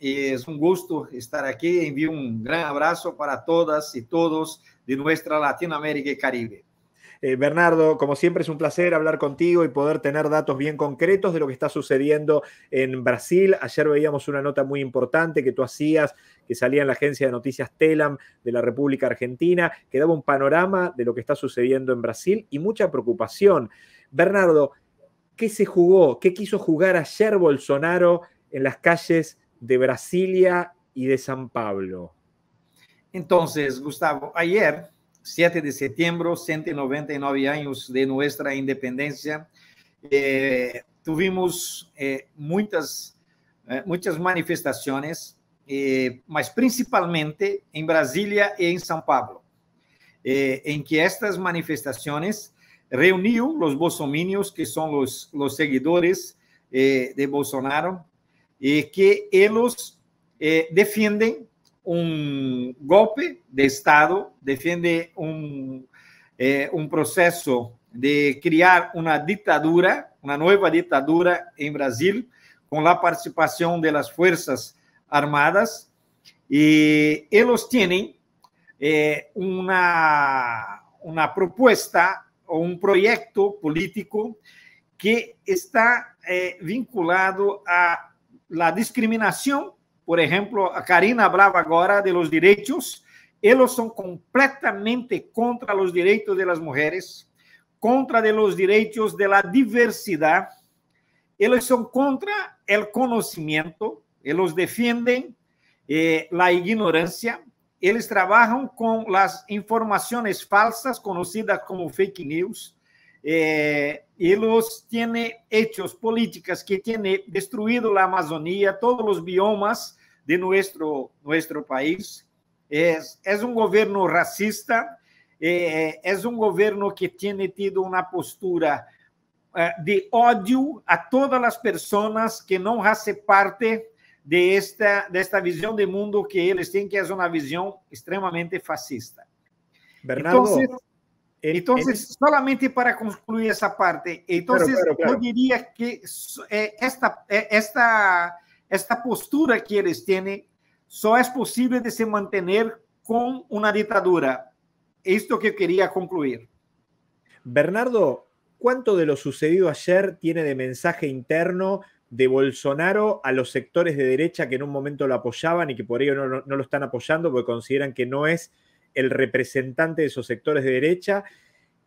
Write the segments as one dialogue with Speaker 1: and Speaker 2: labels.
Speaker 1: Es un gusto estar aquí. Envío un gran abrazo para todas y todos de nuestra Latinoamérica y Caribe.
Speaker 2: Eh, Bernardo, como siempre es un placer hablar contigo y poder tener datos bien concretos de lo que está sucediendo en Brasil. Ayer veíamos una nota muy importante que tú hacías, que salía en la agencia de noticias Telam de la República Argentina, que daba un panorama de lo que está sucediendo en Brasil y mucha preocupación. Bernardo, ¿qué se jugó? ¿Qué quiso jugar ayer Bolsonaro en las calles de Brasilia y de San Pablo. Entonces, Gustavo, ayer,
Speaker 1: 7 de septiembre, 199 años de nuestra independencia, eh, tuvimos eh, muchas, eh, muchas manifestaciones, más principalmente en Brasilia y en San Pablo, en que estas manifestaciones reunió los bolsominios, que son los, los seguidores de Bolsonaro, que ellos eh, defienden un golpe de Estado, defienden eh, un, proceso de crear una dictadura, una nueva dictadura en Brasil, con la participación de las Fuerzas Armadas. Y ellos tienen eh, una, una propuesta o un proyecto político que está vinculado a la discriminación, por ejemplo, Karina hablaba ahora de los derechos, ellos son completamente contra los derechos de las mujeres, contra de los derechos de la diversidad, ellos son contra el conocimiento, ellos defienden eh, la ignorancia, ellos trabajan con las informaciones falsas conocidas como fake news, eh, y los tiene hechos, políticas que tiene destruido la Amazonía, todos los biomas de nuestro, nuestro país. Es, es un gobierno racista, eh, es un gobierno que tiene tido una postura eh, de odio a todas las personas que no hacen parte de esta, de esta visión de mundo que ellos tienen, que es una visión extremadamente fascista.
Speaker 2: Bernardo, eh,
Speaker 1: entonces, eh, solamente para concluir esa parte, entonces yo diría que eh, esta, esta, postura que ellos tiene solo es posible de se mantener con una dictadura.
Speaker 2: Esto que quería concluir. Bernardo, ¿cuánto de lo sucedido ayer tiene de mensaje interno de Bolsonaro a los sectores de derecha que en un momento lo apoyaban y que por ello no lo están apoyando porque consideran que no es el representante de esos sectores de derecha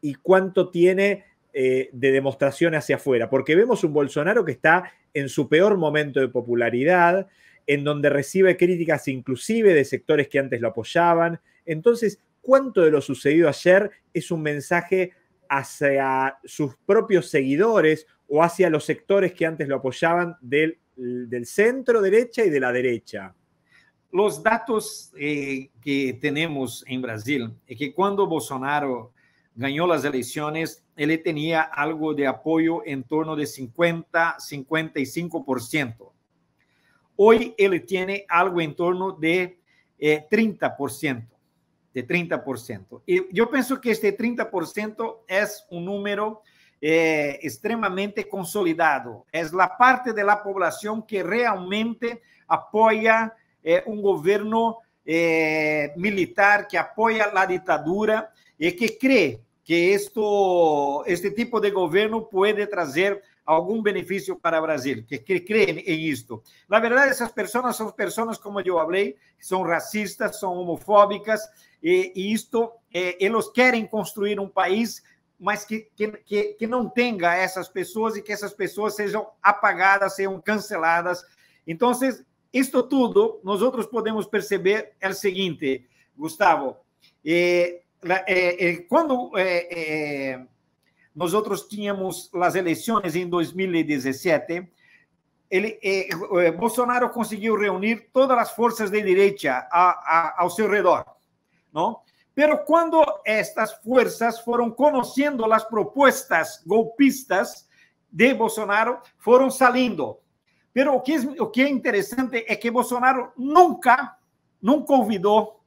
Speaker 2: y cuánto tiene eh, de demostración hacia afuera. Porque vemos un Bolsonaro que está en su peor momento de popularidad, en donde recibe críticas inclusive de sectores que antes lo apoyaban. Entonces, ¿cuánto de lo sucedido ayer es un mensaje hacia sus propios seguidores o hacia los sectores que antes lo apoyaban del, del centro derecha y de la derecha?
Speaker 1: los datos eh, que tenemos en Brasil es que cuando Bolsonaro ganó las elecciones, él tenía algo de apoyo en torno de 50-55%. Hoy él tiene algo en torno de 30%, eh, de 30%. Y yo pienso que este 30% es un número eh, extremadamente consolidado. Es la parte de la población que realmente apoya é, um governo é, militar que apoia a ditadura e que crê que isto, este tipo de governo pode trazer algum benefício para o Brasil, que, que crê em isto. Na verdade, essas pessoas são pessoas, como eu falei, são racistas, são homofóbicas, e, e isto, é, eles querem construir um país, mas que, que, que, não tenha essas pessoas e que essas pessoas sejam apagadas, sejam canceladas. Então, isto tudo, nós outros podemos perceber é o seguinte, Gustavo, quando nós outros tínhamos as eleições em 2017, ele, Bolsonaro conseguiu reunir todas as forças de direita a, a, ao seu redor, não? mas quando estas forças foram conhecendo as propostas golpistas de Bolsonaro, foram saindo. Pero o que, é, o que é interessante é que Bolsonaro nunca, nunca convidou,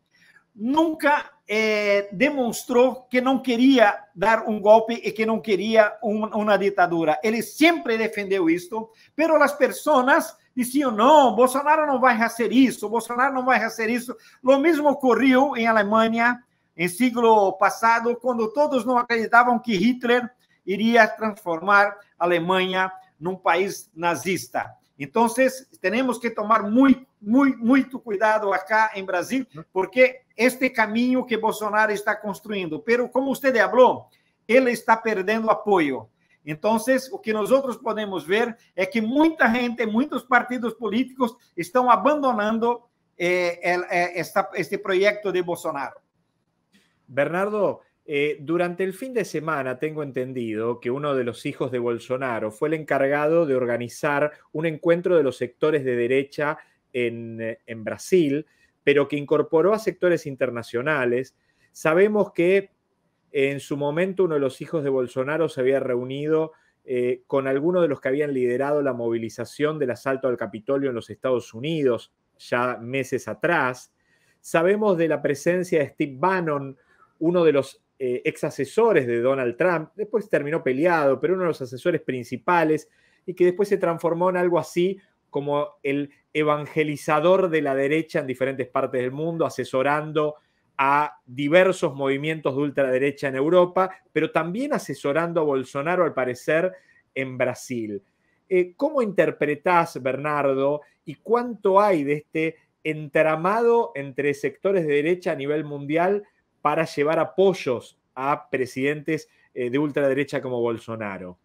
Speaker 1: nunca eh, demonstrou que não queria dar um golpe e que não queria um, uma ditadura. Ele sempre defendeu isto, pero as pessoas diziam: não, Bolsonaro não vai fazer isso, Bolsonaro não vai fazer isso. O mesmo ocorreu em Alemanha, em século passado, quando todos não acreditavam que Hitler iria transformar a Alemanha num país nazista. Então, temos que tomar muito, muito, muito cuidado acá em Brasil, porque este caminho que Bolsonaro está construindo, pero como você falou, ele está perdendo apoio. Então, o que nós outros podemos ver é que muita gente, muitos partidos políticos estão abandonando eh, eh, esta, este projeto de Bolsonaro.
Speaker 2: Bernardo, Eh, durante el fin de semana tengo entendido que uno de los hijos de Bolsonaro fue el encargado de organizar un encuentro de los sectores de derecha en, eh, Brasil, pero que incorporó a sectores internacionales. Sabemos que en su momento uno de los hijos de Bolsonaro se había reunido eh, con algunos de los que habían liderado la movilización del asalto al Capitolio en los Estados Unidos ya meses atrás. Sabemos de la presencia de Steve Bannon, uno de los eh, ex asesores de Donald Trump, después terminó peleado, pero uno de los asesores principales, y que después se transformó en algo así como el evangelizador de la derecha en diferentes partes del mundo, asesorando a diversos movimientos de ultraderecha en Europa, pero también asesorando a Bolsonaro, al parecer, en Brasil. Eh, ¿Cómo interpretás, Bernardo, y cuánto hay de este entramado entre sectores de derecha a nivel mundial para llevar apoyos a presidentes eh, de ultraderecha como Bolsonaro?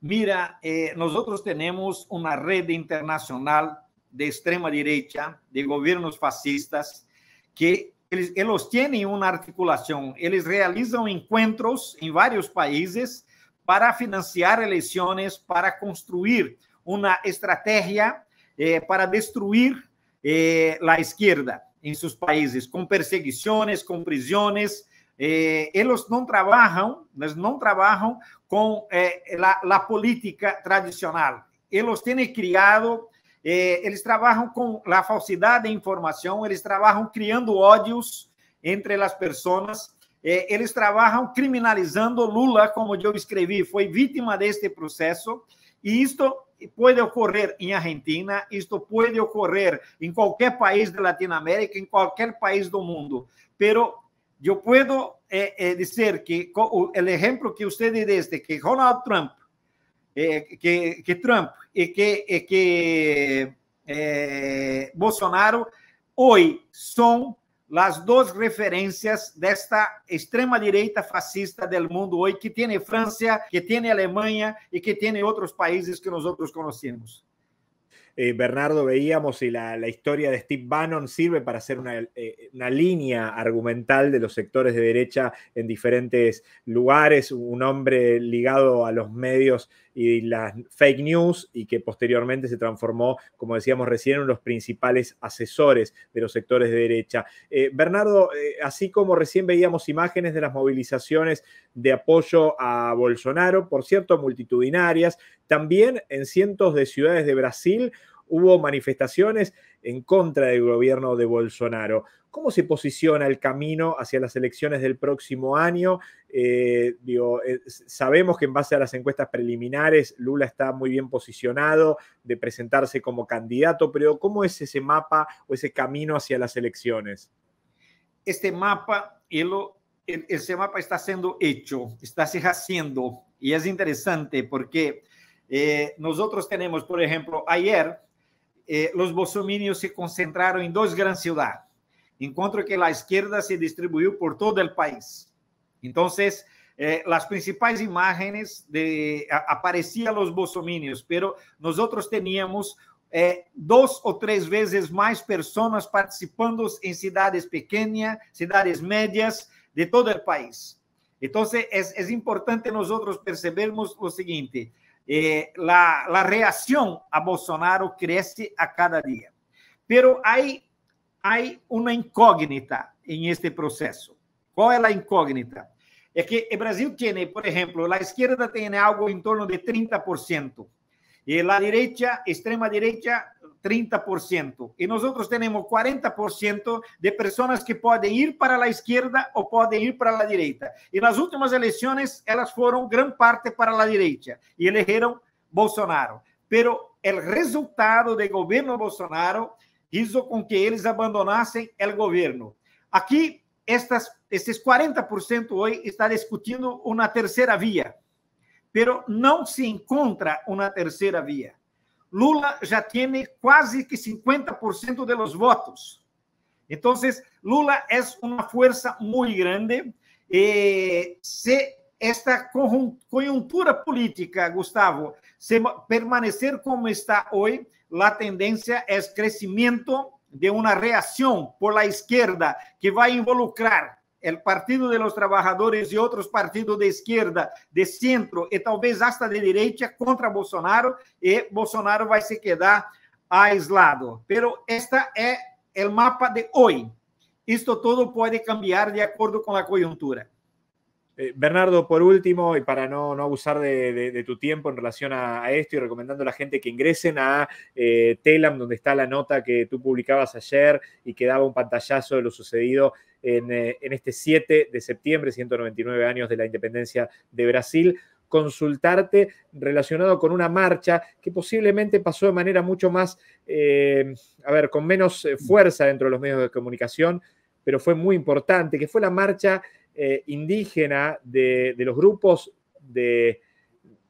Speaker 1: Mira, eh, nosotros tenemos una red internacional de extrema derecha, de gobiernos fascistas, que ellos tienen una articulación. Ellos realizan encuentros en varios países para financiar elecciones, para construir una estrategia eh, para destruir la izquierda. em seus países, com perseguições, com prisões. Eh, não trabalham, trabajan, não trabalham com é, a eh, política tradicional. Eles têm criado, eh, trabalham com a falsidade de informação, eles trabalham criando ódios entre as pessoas. Eles trabalham criminalizando Lula, como eu escrevi, foi vítima deste processo. e isto pode ocorrer em Argentina, isto pode ocorrer em qualquer país da Latinoamérica, em qualquer país do mundo. Pero eu posso é, é, dizer que o exemplo que você deste, que Donald Trump, é, que, que, Trump e que, e que eh, Bolsonaro, hoje são as duas referências desta extrema-direita fascista do mundo hoje, que tem França, que tem Alemanha e que tem
Speaker 2: outros países que nós outros conhecemos. Eh, Bernardo, veíamos si la, historia de Steve Bannon sirve para hacer eh, una, línea argumental de los sectores de derecha en diferentes lugares, un hombre ligado a los medios y las fake news y que posteriormente se transformó, como decíamos recién, en los principales asesores de los sectores de derecha. Eh, Bernardo, así como recién veíamos imágenes de las movilizaciones de apoyo a Bolsonaro, por cierto, multitudinarias, también en cientos de ciudades de Brasil, hubo manifestaciones en contra del gobierno de Bolsonaro. ¿Cómo se posiciona el camino hacia las elecciones del próximo año? Eh, eh, sabemos que en base a las encuestas preliminares Lula está muy bien posicionado de presentarse como candidato, pero ¿cómo es ese mapa o ese camino hacia las elecciones?
Speaker 1: Este mapa, mapa está siendo hecho, está se haciendo y es interesante porque eh, nosotros tenemos, por ejemplo, ayer eh, los se concentraram em duas grandes cidades. Encontro que a esquerda se distribuiu por todo o país. Então eh, principais principales imágenes de, a, aparecían los bolsominios, tínhamos nosotros eh, ou três vezes mais pessoas participando em cidades pequenas, cidades médias de todo o país. Então, é, é importante nós percebermos o seguinte: eh, la, la, reacción a Bolsonaro crece a cada día. Pero hay, hay una incógnita en este proceso. ¿Cuál es la incógnita? Es que el Brasil tiene, por ejemplo, la izquierda tiene algo en torno de 30%, y la derecha, extrema derecha, 30%. E nós outros temos 40% de pessoas que podem ir para a esquerda ou podem ir para a direita. E nas últimas eleições, elas foram grande parte para a direita e elegeram Bolsonaro. Pero o resultado do governo Bolsonaro hizo com que eles abandonassem o governo. Aqui, estas, esses 40% hoje está discutindo uma terceira via, pero não se encontra uma terceira via. Lula já tem quase que 50% de votos. Então, Lula é uma força muito grande. Eh, se esta coyuntura política, Gustavo, se permanecer como está hoje, a tendência é crescimento de uma reação por la izquierda que vai involucrar el Partido de los Trabajadores y otros partidos de izquierda, de centro y tal vez hasta de derecha contra Bolsonaro y Bolsonaro va se quedar aislado. Pero esta
Speaker 2: es el mapa de hoy. Esto todo puede cambiar de acuerdo con la coyuntura. Eh, Bernardo, por último, y para no, no abusar de, tu tiempo en relación a, esto y recomendando a la gente que ingresen a eh, Telam, donde está la nota que tú publicabas ayer y que daba un pantallazo de lo sucedido eh, en, este 7 de septiembre, 199 años de la independencia de Brasil consultarte relacionado con una marcha que posiblemente pasó de manera mucho más, eh, a ver, con menos eh, fuerza dentro de los medios de comunicación, pero fue muy importante, que fue la marcha indígena de, de, los grupos de,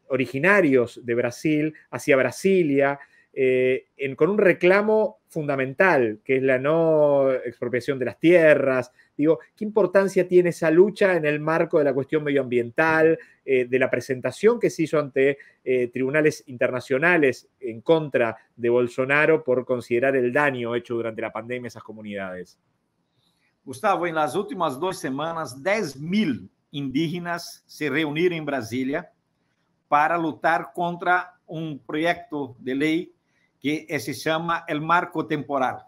Speaker 2: originarios de Brasil hacia Brasilia, eh, en, con un reclamo fundamental, que es la no expropiación de las tierras. Digo, ¿qué importancia tiene esa lucha en el marco de la cuestión medioambiental, eh, de la presentación que se hizo ante eh, tribunales internacionales en contra de Bolsonaro por considerar el daño hecho durante la pandemia a esas comunidades?
Speaker 1: Gustavo, en las últimas dos semanas, 10.000 indígenas se reunieron en Brasilia para luchar contra un proyecto de ley que se llama El Marco Temporal,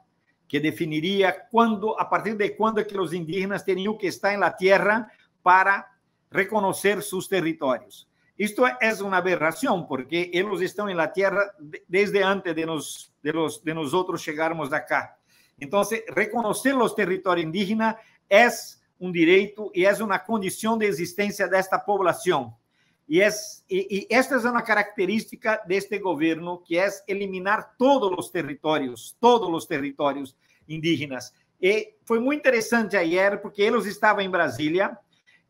Speaker 1: que definiría cuando a partir de cuándo que los indígenas tenían que estar en la tierra para reconocer sus territorios. Esto es una aberración, porque ellos están en la tierra desde antes de nos de los, de nosotros llegarmos acá. Entonces, reconocer los territorios indígenas es un derecho y es una condición de existencia de esta población. E, e, e, esta é uma característica deste governo, que é eliminar todos os territórios, todos os territórios indígenas. E foi muito interessante ayer, porque eles estavam em Brasília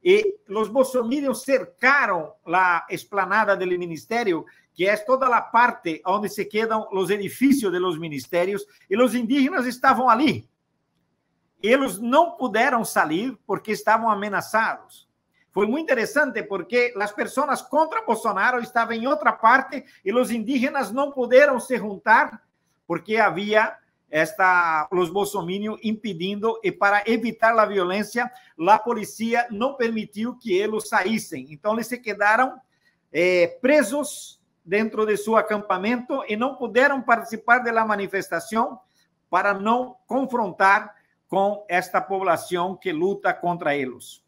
Speaker 1: e os bolsominions cercaram a esplanada do ministério, que é toda a parte onde se quedam os edifícios dos ministérios, e os indígenas estavam ali. Eles não puderam sair porque estavam ameaçados. Foi muito interessante porque as pessoas contra Bolsonaro estavam em outra parte e os indígenas não puderam se juntar porque havia esta os bolsominios impedindo e para evitar a violência, a polícia não permitiu que eles saíssem. Então eles se quedaram eh, presos dentro de seu acampamento e não puderam participar da manifestação para não confrontar com esta população que luta contra eles.